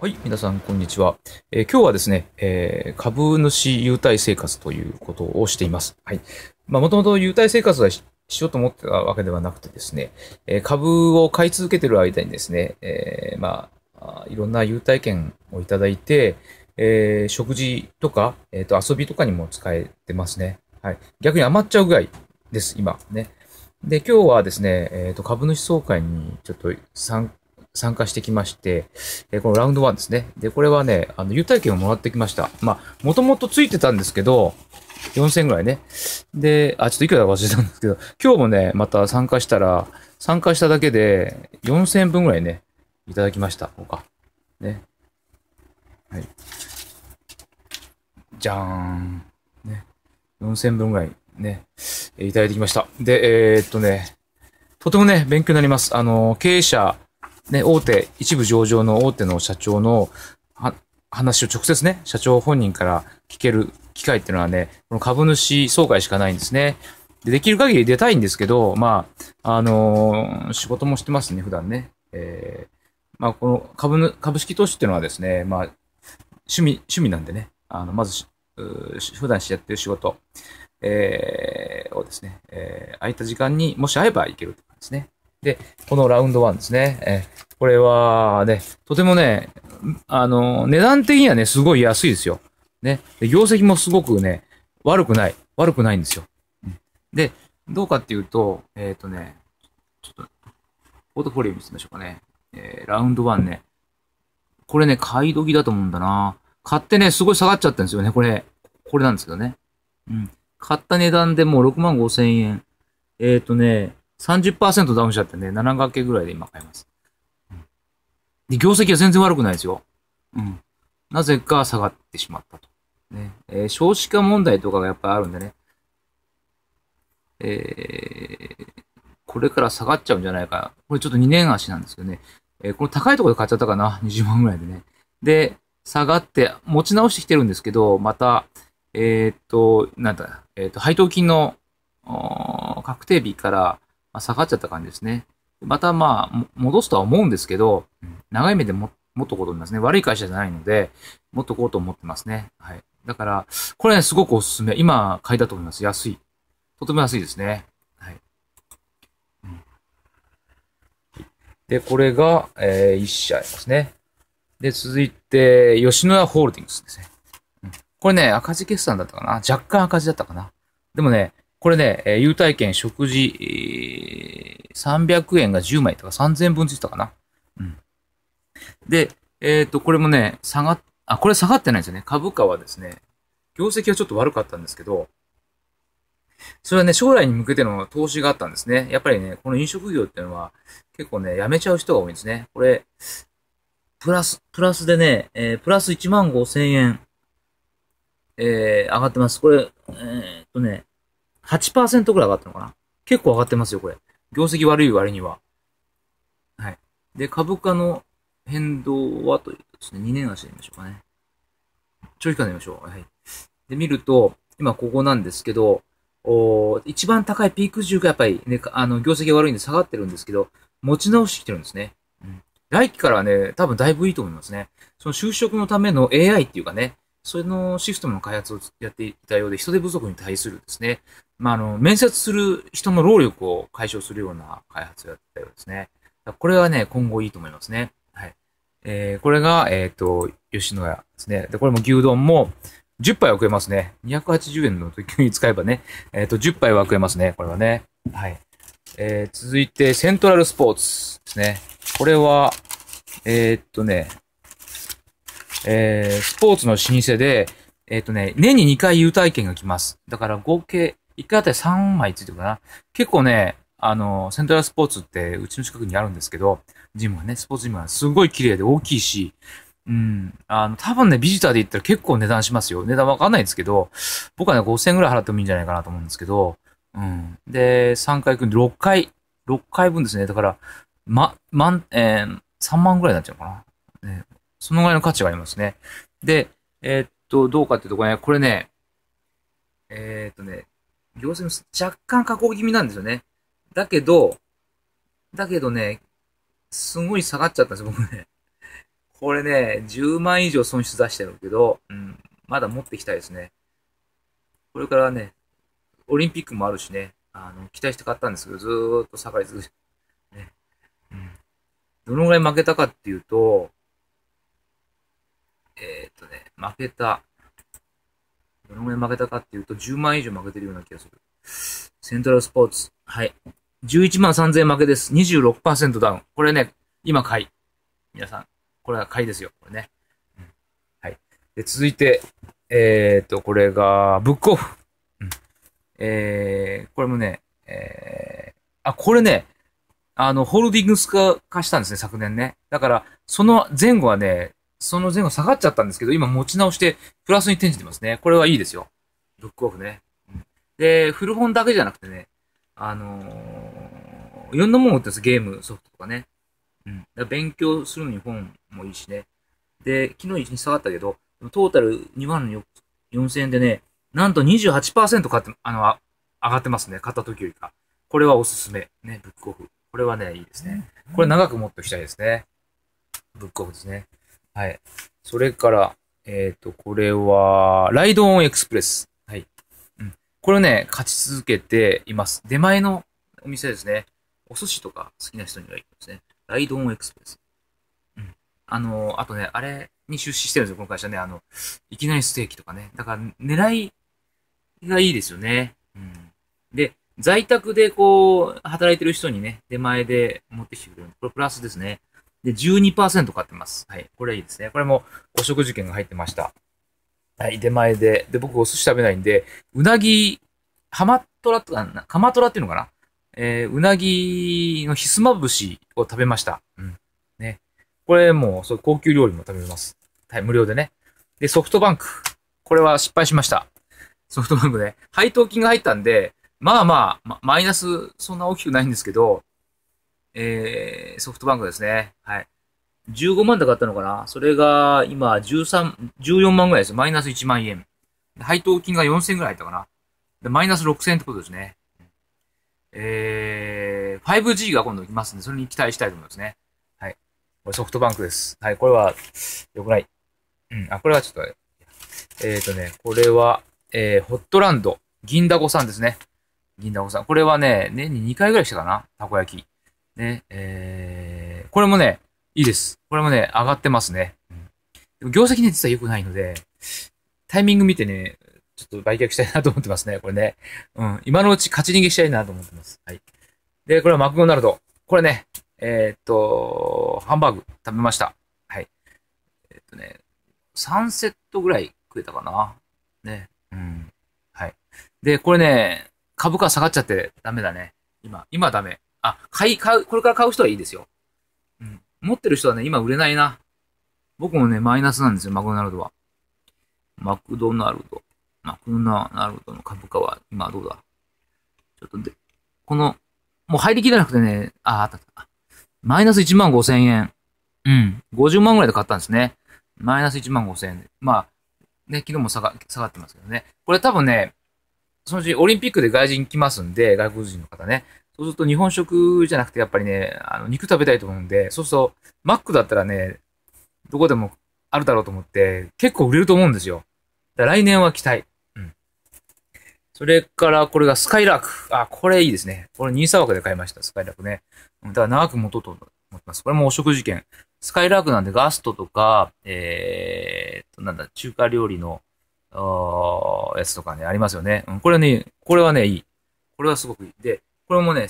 はい、皆さん、こんにちは。えー、今日はですね、えー、株主優待生活ということをしています。はい。まあ、もともと優待生活はしようと思ってたわけではなくてですね、えー、株を買い続けてる間にですね、えまあ、いろんな優待券をいただいて、え食事とか、えっ、と、遊びとかにも使えてますね。はい。逆に余っちゃうぐらいです、今。ね。で、今日はですね、えっ、と、株主総会にちょっと参参加してきまして、えこのラウンド1ですね。で、これはね、あの、優待券をもらってきました。まあ、もともとついてたんですけど、4000ぐらいね。で、あ、ちょっといくら忘れたんですけど、今日もね、また参加したら、参加しただけで4000分ぐらいね、いただきました。ほうか。ね。はい。じゃーん。ね。4000分ぐらいね、いただいてきました。で、えー、っとね、とてもね、勉強になります。あの、経営者ね、大手、一部上場の大手の社長の話を直接ね、社長本人から聞ける機会っていうのはね、この株主総会しかないんですね。でできる限り出たいんですけど、まあ、あのー、仕事もしてますね、普段ね。えー、まあ、この株株式投資っていうのはですね、まあ、趣味、趣味なんでね、あの、まず、普段してやってる仕事、えー、をですね、えー、空いた時間にもし会えば行けるって感じですね。で、このラウンド1ですね、えー、これはね、とてもね、あの、値段的にはね、すごい安いですよ。ね。で業績もすごくね、悪くない。悪くないんですよ。で、どうかっていうと、えっ、ー、とね、ちょっと、ポートフォリオ見せましょうかね。えー、ラウンド1ね。これね、買い時だと思うんだな。買ってね、すごい下がっちゃったんですよね。これ、これなんですけどね。うん。買った値段でもう6万5千円。えっ、ー、とね、30%ダウンしちゃってね、7掛けぐらいで今買います。で、業績は全然悪くないですよ。うん。なぜか下がってしまったと。ね。えー、少子化問題とかがやっぱりあるんでね。えー、これから下がっちゃうんじゃないか。これちょっと2年足なんですけどね。えー、この高いところで買っちゃったかな。20万ぐらいでね。で、下がって、持ち直してきてるんですけど、また、えー、っと、なんだ、えー、っと、配当金の、確定日から、まあ、下がっちゃった感じですね。またまあ、戻すとは思うんですけど、長い目でももっとこうと思いますね。悪い会社じゃないので、もっとこうと思ってますね。はい。だから、これね、すごくおすすめ。今、買いだと思います。安い。とても安いですね。はい。で、これが、えー、1社ですね。で、続いて、吉野家ホールディングスですね。これね、赤字決算だったかな若干赤字だったかなでもね、これね、えー、優待券、食事、えー、300円が10枚とか3000円分ついたかな。うん。で、えっ、ー、と、これもね、下がっ、あ、これ下がってないんですよね。株価はですね、業績はちょっと悪かったんですけど、それはね、将来に向けての投資があったんですね。やっぱりね、この飲食業っていうのは、結構ね、辞めちゃう人が多いんですね。これ、プラス、プラスでね、えー、プラス1万5千円、えー、上がってます。これ、えー、っとね、8%ぐらい上がったのかな結構上がってますよ、これ。業績悪い割には。はい。で、株価の変動はというとですね、2年足で見ましょうかね。長期間で見ましょう。はい。で、見ると、今ここなんですけど、お一番高いピーク中がやっぱりね、あの、業績が悪いんで下がってるんですけど、持ち直してきてるんですね。うん。来期からはね、多分だいぶいいと思いますね。その就職のための AI っていうかね、それのシステムの開発をやっていたようで、人手不足に対するですね、まあ、あの、面接する人の労力を解消するような開発をやっていたようですね。これはね、今後いいと思いますね。はい。えー、これが、えっ、ー、と、吉野家ですね。で、これも牛丼も10杯は食えますね。280円の時に使えばね、えっ、ー、と、10杯は食えますね。これはね。はい。えー、続いて、セントラルスポーツですね。これは、えー、っとね、えー、スポーツの老舗で、えっ、ー、とね、年に2回優待券が来ます。だから合計、1回あたり3枚ついてるかな。結構ね、あの、セントラルスポーツってうちの近くにあるんですけど、ジムがね、スポーツジムがすごい綺麗で大きいし、うん。あの、多分ね、ビジターで言ったら結構値段しますよ。値段わかんないんですけど、僕はね、5000円ぐらい払ってもいいんじゃないかなと思うんですけど、うん。で、3回行くんで、6回、6回分ですね。だから、ま、万、えー、3万ぐらいになっちゃうかな。ね、そのぐらいの価値がありますね。で、えー、っと、どうかっていうとこね、これね、えー、っとね、行政も若干加工気味なんですよね。だけど、だけどね、すごい下がっちゃったんですよ、僕ね。これね、10万以上損失出してるけど、うん、まだ持ってきたいですね。これからね、オリンピックもあるしね、あの、期待して買ったんですけど、ずーっと下がり続けて、ね、うん。どのぐらい負けたかっていうと、えー、っとね、負けた。どのぐらい負けたかっていうと、10万以上負けてるような気がする。セントラルスポーツ。はい。11万3000円負けです。26%ダウン。これね、今買い。皆さん、これは買いですよ。これね。うん、はい。で、続いて、えー、っと、これが、ブックオフ。うん、えー、これもね、えー、あ、これね、あの、ホールディングス化したんですね、昨年ね。だから、その前後はね、その前後下がっちゃったんですけど、今持ち直して、プラスに転じてますね。これはいいですよ。ブックオフね。うん、で、古本だけじゃなくてね、あのー、いろんなもの売ってます。ゲーム、ソフトとかね。うん。勉強するのに本もいいしね。で、昨日一日下がったけど、トータル2万4000円でね、なんと28%買って、あの、あ上がってますね。買った時よりか。これはおすすめ。ね、ブックオフ。これはね、いいですね。これ長く持っておきたいですね。ブックオフですね。はい。それから、えっ、ー、と、これは、ライドオンエクスプレス。はい。うん。これね、勝ち続けています。出前のお店ですね。お寿司とか好きな人にはいいですね。ライドオンエクスプレス。うん。あの、あとね、あれに出資してるんですよ、この会社ね。あの、いきなりステーキとかね。だから、狙いがいいですよね。うん。で、在宅でこう、働いてる人にね、出前で持ってきてくれる。これプラスですね。で、12%買ってます。はい。これいいですね。これもお食事券が入ってました。はい。出前で。で、僕お寿司食べないんで、うなぎ、ハマトラとかまカマトラっていうのかなえー、うなぎのひすまぶしを食べました。うん。ね。これもう、そう高級料理も食べます。はい、無料でね。で、ソフトバンク。これは失敗しました。ソフトバンクね。配当金が入ったんで、まあまあ、まマイナスそんな大きくないんですけど、えー、ソフトバンクですね。はい。15万で買ったのかなそれが今13、14万ぐらいです。マイナス1万円。配当金が4000ぐらい入ったかなでマイナス6000ってことですね。えー、5G が今度来ますんで、それに期待したいと思いますね。はい。これソフトバンクです。はい、これは、良くない。うん、あ、これはちょっと、えっ、ー、とね、これは、えー、ホットランド、銀だこさんですね。銀だこさん。これはね、年に2回ぐらいしたかなたこ焼き。ね、えー、これもね、いいです。これもね、上がってますね。うん、業績ね、実は良くないので、タイミング見てね、ちょっと売却したいなと思ってますね、これね。うん、今のうち勝ち逃げしたいなと思ってます。はい。で、これはマクドナルド。これね、えー、っと、ハンバーグ食べました。はい。えー、っとね、3セットぐらい食えたかな。ね。うん。はい。で、これね、株価下がっちゃってダメだね。今、今ダメ。あ、買い、買う、これから買う人はいいですよ。うん。持ってる人はね、今売れないな。僕もね、マイナスなんですよ、マクドナルドは。マクドナルド。マクドナルドの株価は、今どうだちょっとで、この、もう入りきれなくてね、あ、あったあったマイナス1万5千円。うん。50万ぐらいで買ったんですね。マイナス1万5千円まあ、ね、昨日も下が下がってますけどね。これ多分ね、そのうちオリンピックで外人来ますんで、外国人の方ね。そうすると日本食じゃなくてやっぱりね、あの肉食べたいと思うんで、そうすると、マックだったらね、どこでもあるだろうと思って、結構売れると思うんですよ。だ来年は期待。うん。それから、これがスカイラーク。あ、これいいですね。これ23枠で買いました、スカイラークね。だから長く持とうと思ってます。これもお食事券。スカイラークなんでガストとか、えー、と、なんだ、中華料理の、やつとかね、ありますよね。うん、これはね、これはね、いい。これはすごくいい。で、これもね、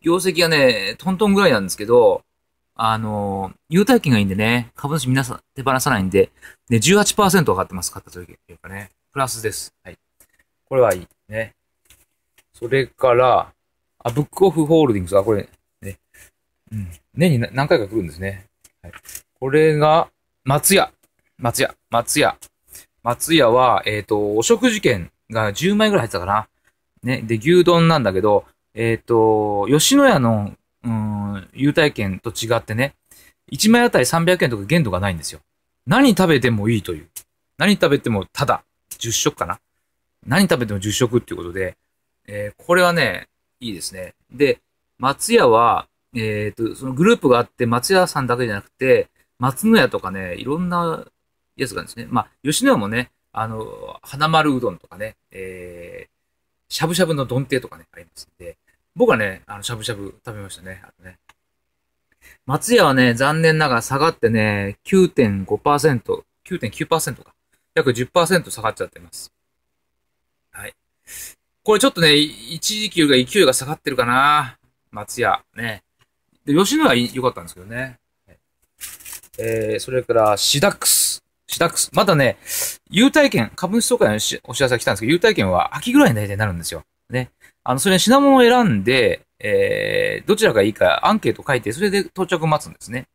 業績がね、トントンぐらいなんですけど、あの優待券がいいんでね、株主皆さん手放さないんで、ね、18%上がってます、買った時っていうかね、プラスです。はい。これはいいね。それから、あ、ブックオフホールディングス、あ、これ、ね、うん、年に何回か来るんですね。はい。これが、松屋。松屋。松屋。松屋は、えっ、ー、と、お食事券が10枚ぐらい入ってたかな。ね。で、牛丼なんだけど、えっ、ー、と、吉野家の、うん、優待券と違ってね、1枚あたり300円とか限度がないんですよ。何食べてもいいという。何食べてもただ、10食かな。何食べても10食っていうことで、えー、これはね、いいですね。で、松屋は、えっ、ー、と、そのグループがあって、松屋さんだけじゃなくて、松野屋とかね、いろんなやつがですね、まあ、吉野家もね、あの、花丸うどんとかね、えしゃぶしゃぶの丼亭とかね、ありますんで、僕はね、あの、しゃぶしゃぶ食べましたね。あのね。松屋はね、残念ながら下がってね、9.5%、9.9%か。約10%下がっちゃってます。はい。これちょっとね、一時給が勢いが下がってるかな。松屋。ね。で、吉野は良かったんですけどね。えー、それから、シダックス。ックす。まだね、優待券、株主総会のお知らせが来たんですけど、優待券は秋ぐらいに大体なるんですよ。ね。あの、それに品物を選んで、えー、どちらがいいかアンケート書いて、それで到着を待つんですね。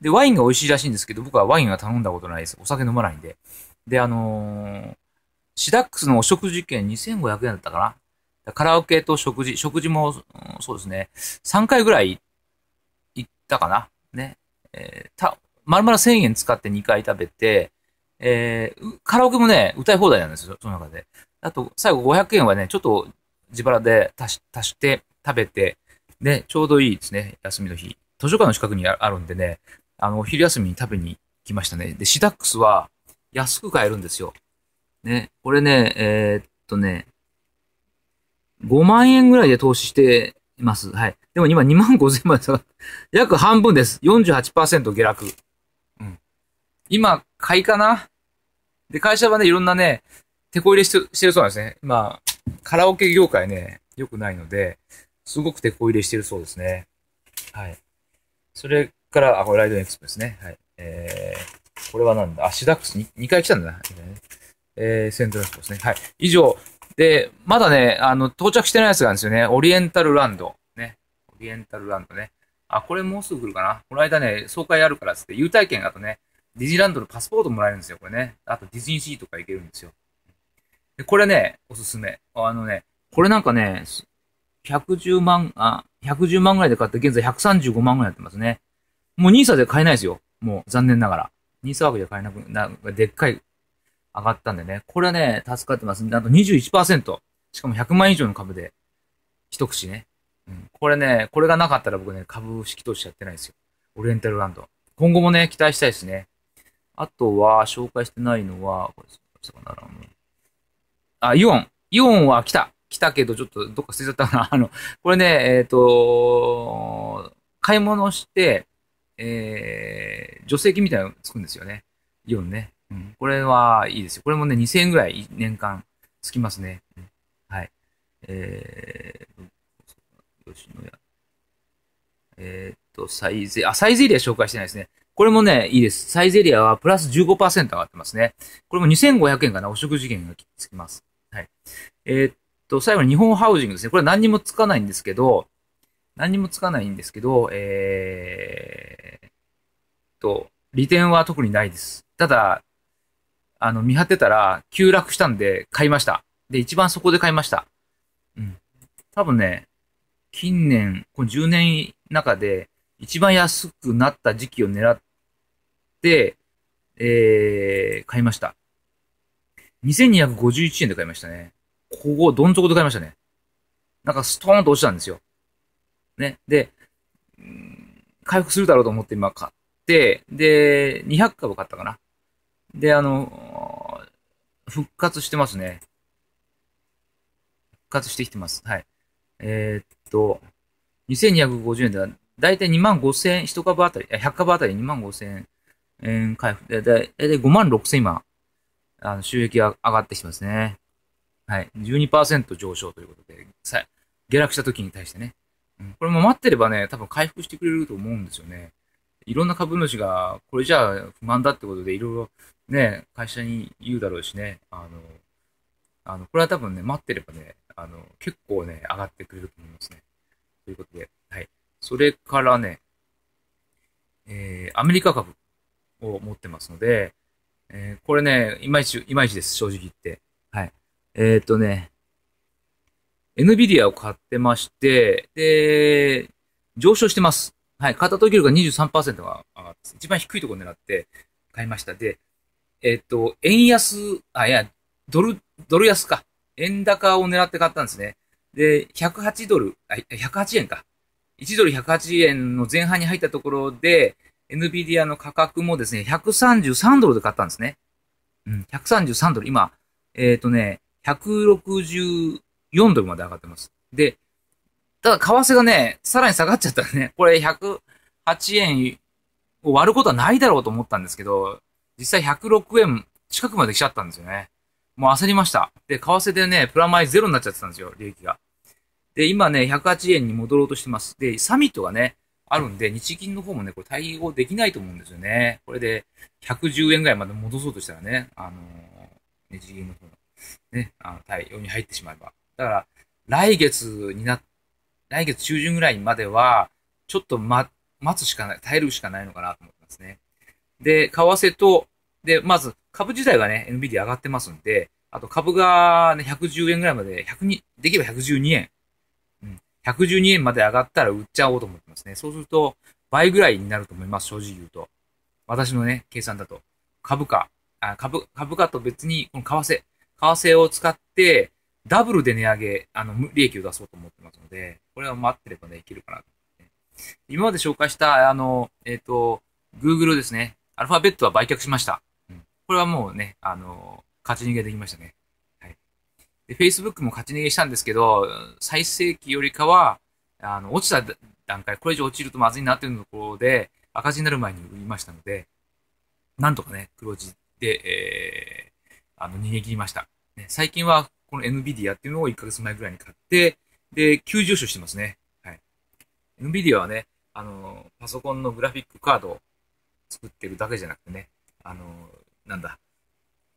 で、ワインが美味しいらしいんですけど、僕はワインは頼んだことないです。お酒飲まないんで。で、あのー、シダックスのお食事券2500円だったかな。カラオケと食事、食事も、うん、そうですね、3回ぐらい行ったかな。ね。えー、た、まるまる1000円使って2回食べて、えー、カラオケもね、歌い放題なんですよ、その中で。あと、最後500円はね、ちょっと自腹で足し足して食べて、ね、ちょうどいいですね、休みの日。図書館の近くにあるんでね、あの、お昼休みに食べに来ましたね。で、シダックスは安く買えるんですよ。ね、これね、えー、っとね、5万円ぐらいで投資しています。はい。でも今2万5千まで下がって、約半分です。48%下落。今、買いかなで、会社はね、いろんなね、手こ入れしてしてるそうなんですね。まあ、カラオケ業界ね、良くないので、すごく手こ入れしてるそうですね。はい。それから、あ、これライドエクスプですね。はい。えー、これはなんだあ、シダックスに2回来たんだな。えー、セントラスコですね。はい。以上。で、まだね、あの、到着してないやつがあるんですよね。オリエンタルランド。ね。オリエンタルランドね。あ、これもうすぐ来るかな。この間ね、総会あるからっつって、優待券があとね、ディジーランドのパスポートもらえるんですよ、これね。あとディズニーシーとか行けるんですよ。で、これね、おすすめ。あのね、これなんかね、110万、あ、110万ぐらいで買って現在135万ぐらいになってますね。もうニーサで買えないですよ。もう残念ながら。ニーサ a 枠で買えなく、なんかでっかい上がったんでね。これはね、助かってますんで、あと21%。しかも100万以上の株で、一口ね。うん。これね、これがなかったら僕ね、株式投資やってないですよ。オリエンタルランド。今後もね、期待したいですね。あとは、紹介してないのは、これ、あ、イオン。イオンは来た。来たけど、ちょっとどっか捨てちゃったかな。あの、これね、えっ、ー、と、買い物して、えー、助成金みたいなのつくんですよね。イオンね。うん。これはいいですよ。これもね、2000円ぐらい年間つきますね。うん、はい。えー、吉野家。えー、っと、サイゼ、あ、サイゼリア紹介してないですね。これもね、いいです。サイゼリアはプラス15%上がってますね。これも2500円かな、お食事券がつきます。はい。えー、っと、最後に日本ハウジングですね。これ何にもつかないんですけど、何にもつかないんですけど、えー、と、利点は特にないです。ただ、あの、見張ってたら、急落したんで買いました。で、一番そこで買いました。うん。多分ね、近年、この10年中で、一番安くなった時期を狙って、えー、買いました。2251円で買いましたね。ここ、どん底で買いましたね。なんかストーンと落ちたんですよ。ね。で、ん、回復するだろうと思って今買って、で、200株買ったかな。で、あの、復活してますね。復活してきてます。はい。えー、っと、2250円では大体2万5千円、1株あたり、100株あたり2万5千円回復。で、で、で5万6千今、あの収益が上がってきてますね。はい。12%上昇ということで、さ下落した時に対してね。うん、これも待ってればね、多分回復してくれると思うんですよね。いろんな株主が、これじゃあ不満だってことで、いろいろね、会社に言うだろうしね、あの、あの、これは多分ね、待ってればね、あの、結構ね、上がってくれると思いますね。ということで。それからね、えー、アメリカ株を持ってますので、えー、これね、いまいち、いまいちです、正直言って。はい。えっ、ー、とね、NVIDIA を買ってまして、で、上昇してます。はい。買った時よりが23%が上がって一番低いところを狙って買いました。で、えっ、ー、と、円安、あ、いや、ドル、ドル安か。円高を狙って買ったんですね。で、108ドル、あ、108円か。1ドル180円の前半に入ったところで、NVIDIA の価格もですね、133ドルで買ったんですね。うん、133ドル。今、えっ、ー、とね、164ドルまで上がってます。で、ただ、為替がね、さらに下がっちゃったらね、これ108円を割ることはないだろうと思ったんですけど、実際106円近くまで来ちゃったんですよね。もう焦りました。で、為替でね、プラマイゼロになっちゃってたんですよ、利益が。で、今ね、108円に戻ろうとしてます。で、サミットがね、あるんで、日銀の方もね、これ対応できないと思うんですよね。これで、110円ぐらいまで戻そうとしたらね、あのー、日銀の方の、ね、あの対応に入ってしまえば。だから、来月にな、来月中旬ぐらいまでは、ちょっとま、待つしかない、耐えるしかないのかなと思ってますね。で、為替と、で、まず、株自体がね、n b d 上がってますんで、あと株がね、110円ぐらいまで、1 0できれば112円112円まで上がったら売っちゃおうと思ってますね。そうすると、倍ぐらいになると思います、正直言うと。私のね、計算だと。株価、あ株、株価と別に、この為替、為替を使って、ダブルで値上げ、あの、利益を出そうと思ってますので、これは待ってればね、いけるかなと、今まで紹介した、あの、えっ、ー、と、Google ですね。アルファベットは売却しました。うん、これはもうね、あの、勝ち逃げできましたね。で、Facebook も勝ち逃げしたんですけど、最盛期よりかは、あの、落ちた段階、これ以上落ちるとまずいなっていうところで、赤字になる前に売りましたので、なんとかね、黒字で、えー、あの、逃げ切りました。ね、最近は、この NVIDIA っていうのを1ヶ月前ぐらいに買って、で、急上昇してますね。はい。NVIDIA はね、あの、パソコンのグラフィックカードを作ってるだけじゃなくてね、あの、なんだ、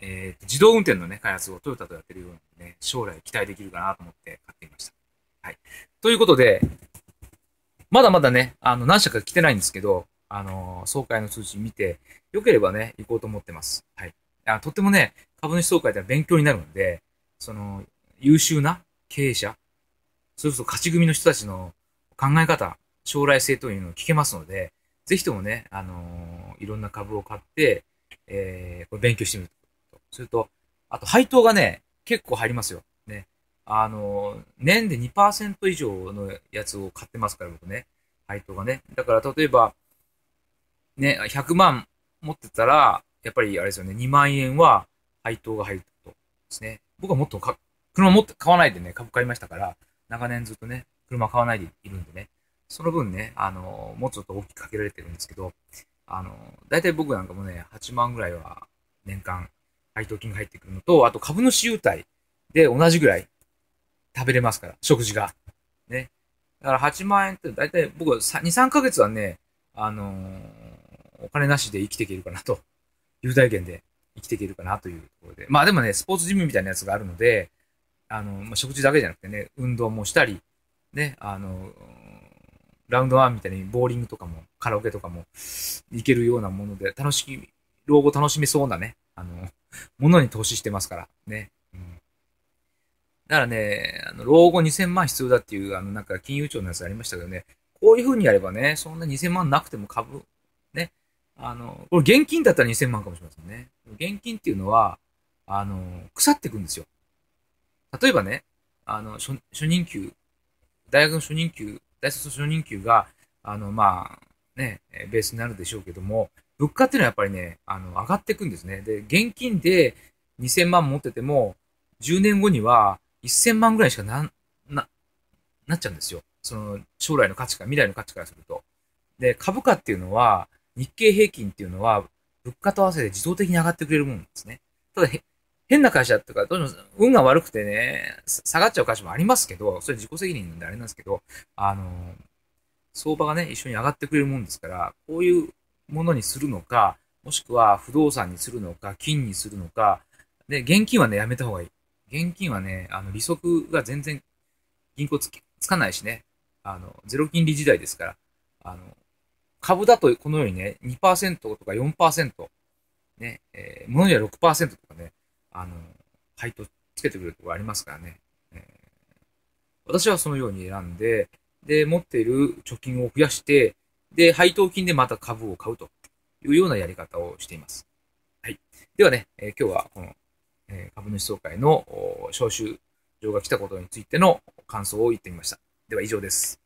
えーと、自動運転のね、開発をトヨタとやってるようなでね、将来期待できるかなと思って買ってみました。はい。ということで、まだまだね、あの、何社か来てないんですけど、あのー、総会の数知見て、良ければね、行こうと思ってます。はい。あとってもね、株主総会って勉強になるんで、その、優秀な経営者、それこそ勝ち組の人たちの考え方、将来性というのを聞けますので、ぜひともね、あのー、いろんな株を買って、えー、これ勉強してみると。それと、あと配当がね、結構入りますよ。ね。あの、年で2%以上のやつを買ってますから、僕ね。配当がね。だから、例えば、ね、100万持ってたら、やっぱりあれですよね、2万円は配当が入るとですね。僕はもっとか、車持って買わないでね、株買いましたから、長年ずっとね、車買わないでいるんでね。その分ね、あの、もうちょっと大きくかけられてるんですけど、あの、だいたい僕なんかもね、8万ぐらいは年間配当金が入ってくるのと、あと株主優待で同じぐらい食べれますから、食事が。ね。だから8万円ってだいたい僕は2、3ヶ月はね、あのー、お金なしで生きていけるかなと。優待券で生きていけるかなというところで。まあでもね、スポーツジムみたいなやつがあるので、あの、まあ、食事だけじゃなくてね、運動もしたり、ね、あの、ラウンドワンみたいにボーリングとかも、カラオケとかも行けるようなもので、楽しみ、老後楽しめそうなね、あの、ものに投資してますから、ね。うん、だからね、あの老後2000万必要だっていう、あの、なんか金融庁のやつありましたけどね、こういうふうにやればね、そんな2000万なくても株、ね、あの、これ現金だったら2000万かもしれませんね。現金っていうのは、あの、腐っていくんですよ。例えばね、あの、初任給、大学の初任給、大卒初任給が、あの、まあ、ね、ベースになるでしょうけども、物価っていうのはやっぱりね、あの、上がっていくんですね。で、現金で2000万持ってても、10年後には1000万ぐらいしかな、な、なっちゃうんですよ。その、将来の価値から、未来の価値からすると。で、株価っていうのは、日経平均っていうのは、物価と合わせて自動的に上がってくれるもんですね。ただ、変な会社とか、どうしても運が悪くてね、下がっちゃう会社もありますけど、それ自己責任なんであれなんですけど、あの、相場がね、一緒に上がってくれるもんですから、こういうものにするのか、もしくは不動産にするのか、金にするのか、で、現金はね、やめた方がいい。現金はね、あの、利息が全然銀行つつかないしね、あの、ゼロ金利時代ですから、あの、株だとこのようにね、2%とか4%、ね、えー、物には6%とかね、あの、配当つけてくれるところありますからね、えー、私はそのように選んで、で、持っている貯金を増やして、で、配当金でまた株を買うというようなやり方をしています。はい。ではね、えー、今日はこの、えー、株主総会の招集状が来たことについての感想を言ってみました。では以上です。